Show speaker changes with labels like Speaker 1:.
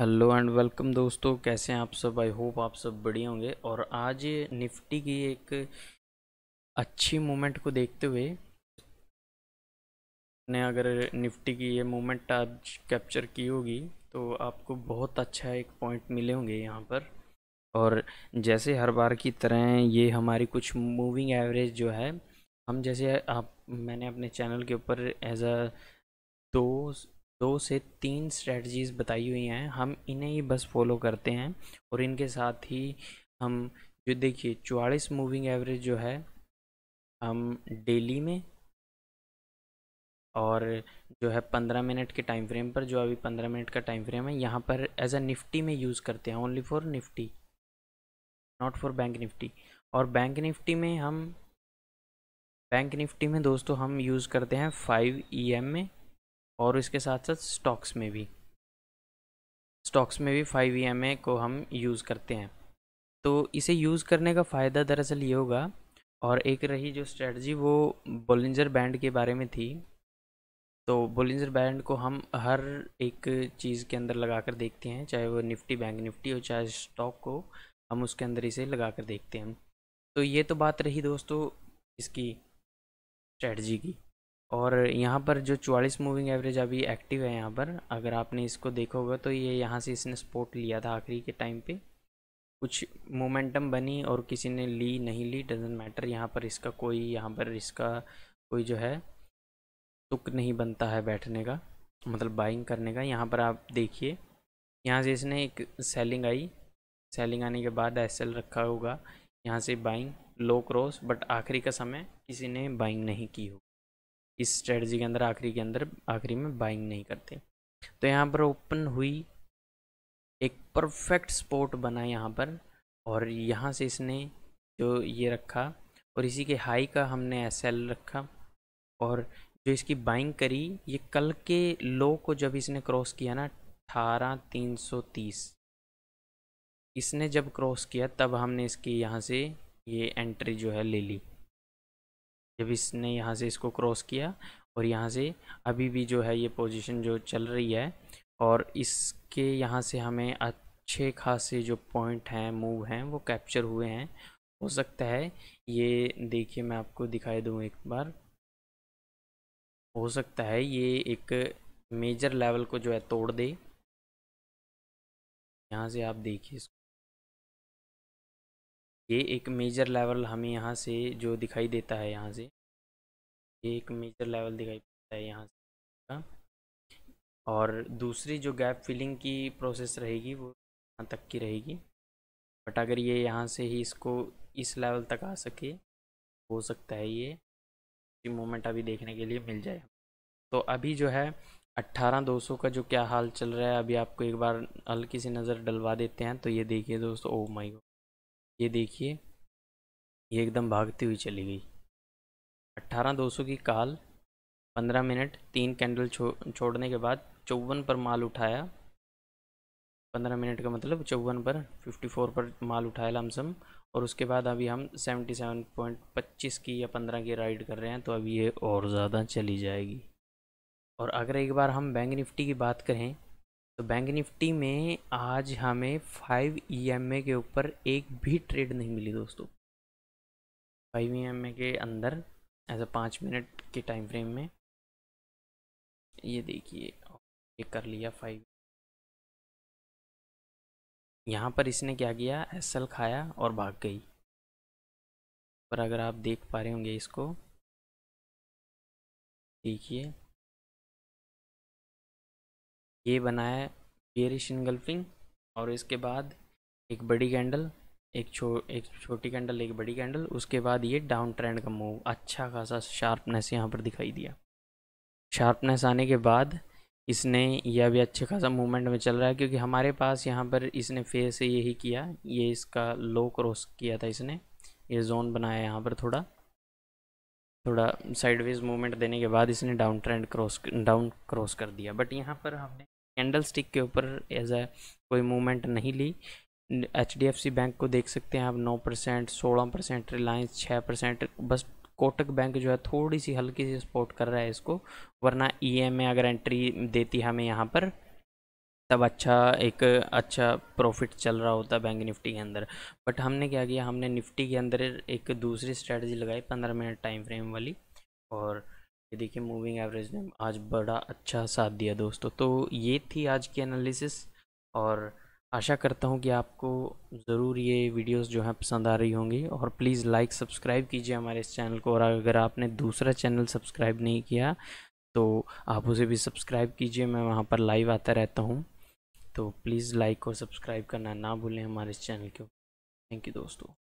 Speaker 1: hello and welcome दोस्तों कैसे हैं आप सब आई होप आप सब बढ़िया होंगे और आज निफ्टी की एक अच्छी मोमेंट को देखते हुए ने अगर निफ्टी की ये मोमेंट आज कैप्चर की होगी तो आपको बहुत अच्छा एक पॉइंट मिले होंगे यहाँ पर और जैसे हर बार की तरह ये हमारी कुछ मूविंग एवरेज जो है हम जैसे आप मैंने अपने चैनल के ऊपर एज अ दो दो से तीन स्ट्रेटजीज़ बताई हुई हैं हम इन्हें ही बस फॉलो करते हैं और इनके साथ ही हम जो देखिए चवालीस मूविंग एवरेज जो है हम डेली में और जो है पंद्रह मिनट के टाइम फ्रेम पर जो अभी पंद्रह मिनट का टाइम फ्रेम है यहाँ पर एज अ निफ्टी में यूज़ करते हैं only for Nifty not for bank Nifty और बैंक निफ्टी में हम बैंक निफ्टी में दोस्तों हम यूज़ करते हैं फाइव ई एम में और इसके साथ साथ स्टॉक्स में भी स्टॉक्स में भी फाइव ई e को हम यूज़ करते हैं तो इसे यूज़ करने का फ़ायदा दरअसल ये होगा और एक रही जो स्ट्रेटजी वो बोलिंजर बैंड के बारे में थी तो बोलिंजर बैंड को हम हर एक चीज़ के अंदर लगा कर देखते हैं चाहे वो निफ्टी बैंक निफ्टी हो चाहे स्टॉक हो हम उसके अंदर इसे लगा कर देखते हैं तो ये तो बात रही दोस्तों इसकी स्ट्रेटजी की और यहाँ पर जो चौवालीस मूविंग एवरेज अभी एक्टिव है यहाँ पर अगर आपने इसको देखा होगा तो ये यहाँ से इसने स्पोर्ट लिया था आखिरी के टाइम पे कुछ मोमेंटम बनी और किसी ने ली नहीं ली डजेंट मैटर यहाँ पर इसका कोई यहाँ पर इसका कोई जो है तुक नहीं बनता है बैठने का मतलब बाइंग करने का यहाँ पर आप देखिए यहाँ से इसने एक सेलिंग आई सेलिंग आने के बाद एस रखा होगा यहाँ से बाइंग लो क्रॉस बट आखिरी का समय किसी ने बाइंग नहीं की होगी इस स्ट्रेटजी के अंदर आखिरी के अंदर आखिरी में बाइंग नहीं करते तो यहाँ पर ओपन हुई एक परफेक्ट स्पॉट बना यहाँ पर और यहाँ से इसने जो ये रखा और इसी के हाई का हमने एस रखा और जो इसकी बाइंग करी ये कल के लो को जब इसने क्रॉस किया ना अठारह तीन सौ तीस इसने जब क्रॉस किया तब हमने इसकी यहाँ से ये एंट्री जो है ले ली जब इसने यहाँ से इसको क्रॉस किया और यहाँ से अभी भी जो है ये पोजीशन जो चल रही है और इसके यहाँ से हमें अच्छे खासे जो पॉइंट हैं मूव हैं वो कैप्चर हुए हैं हो सकता है ये देखिए मैं आपको दिखाई दूँ एक बार हो सकता है ये एक मेजर लेवल को जो है तोड़ दे यहाँ से आप देखिए इसको ये एक मेजर लेवल हमें यहाँ से जो दिखाई देता है यहाँ से ये एक मेजर लेवल दिखाई देता है यहाँ से और दूसरी जो गैप फिलिंग की प्रोसेस रहेगी वो यहाँ तक की रहेगी बट अगर ये यहाँ से ही इसको इस लेवल तक आ सके हो सकता है ये मोमेंट अभी देखने के लिए मिल जाए तो अभी जो है अट्ठारह दो सौ का जो क्या हाल चल रहा है अभी आपको एक बार हल्की सी नज़र डलवा देते हैं तो ये देखिए दोस्तों ओ माई गो ये देखिए ये एकदम भागती हुई चली गई अट्ठारह दो सौ की काल पंद्रह मिनट तीन कैंडल छो, छोड़ने के बाद चौवन पर माल उठाया पंद्रह मिनट का मतलब चौवन पर फिफ्टी फोर पर माल उठाया लमसम और उसके बाद अभी हम सेवेंटी सेवन पॉइंट पच्चीस की या पंद्रह की राइड कर रहे हैं तो अभी ये और ज़्यादा चली जाएगी और अगर एक बार हम बैंक निफ्टी की बात करें तो बैंक निफ्टी में आज हमें फाइव ई e के ऊपर एक भी ट्रेड नहीं मिली दोस्तों फाइव ई e के अंदर एज अ पाँच मिनट के टाइम फ्रेम में ये देखिए ये कर लिया फाइव यहाँ पर इसने क्या किया एस खाया और भाग गई पर अगर आप देख पा रहे होंगे इसको देखिए ये बनाया है इनगल्फिंग और इसके बाद एक बड़ी कैंडल एक छो एक छोटी कैंडल एक बड़ी कैंडल उसके बाद ये डाउन ट्रेंड का मूव अच्छा खासा शार्पनेस यहाँ पर दिखाई दिया शार्पनेस आने के बाद इसने यह भी अच्छे खासा मूवमेंट में चल रहा है क्योंकि हमारे पास यहाँ पर इसने फेस से यही किया ये इसका लो क्रॉस किया था इसने ये जोन बनाया यहाँ पर थोड़ा थोड़ा साइडवेज मूवमेंट देने के बाद इसने down trend cross down cross कर दिया बट यहाँ पर हमने कैंडल स्टिक के ऊपर एज अ कोई मूवमेंट नहीं ली H D F C bank को देख सकते हैं आप नौ परसेंट सोलह परसेंट रिलायंस छः परसेंट बस कोटक बैंक जो है थोड़ी सी हल्की सी सपोर्ट कर रहा है इसको वरना ई एम ए अगर एंट्री देती हमें यहाँ पर तब अच्छा एक अच्छा प्रॉफिट चल रहा होता बैंक निफ्टी के अंदर बट हमने क्या किया हमने निफ्टी के अंदर एक दूसरी स्ट्रेटजी लगाई पंद्रह मिनट टाइम फ्रेम वाली और ये देखिए मूविंग एवरेज ने आज बड़ा अच्छा साथ दिया दोस्तों तो ये थी आज की एनालिसिस और आशा करता हूँ कि आपको ज़रूर ये वीडियोस जो हैं पसंद आ रही होंगी और प्लीज़ लाइक सब्सक्राइब कीजिए हमारे इस चैनल को और अगर आपने दूसरा चैनल सब्सक्राइब नहीं किया तो आप उसे भी सब्सक्राइब कीजिए मैं वहाँ पर लाइव आता रहता हूँ तो प्लीज़ लाइक और सब्सक्राइब करना ना भूलें हमारे इस चैनल को थैंक यू दोस्तों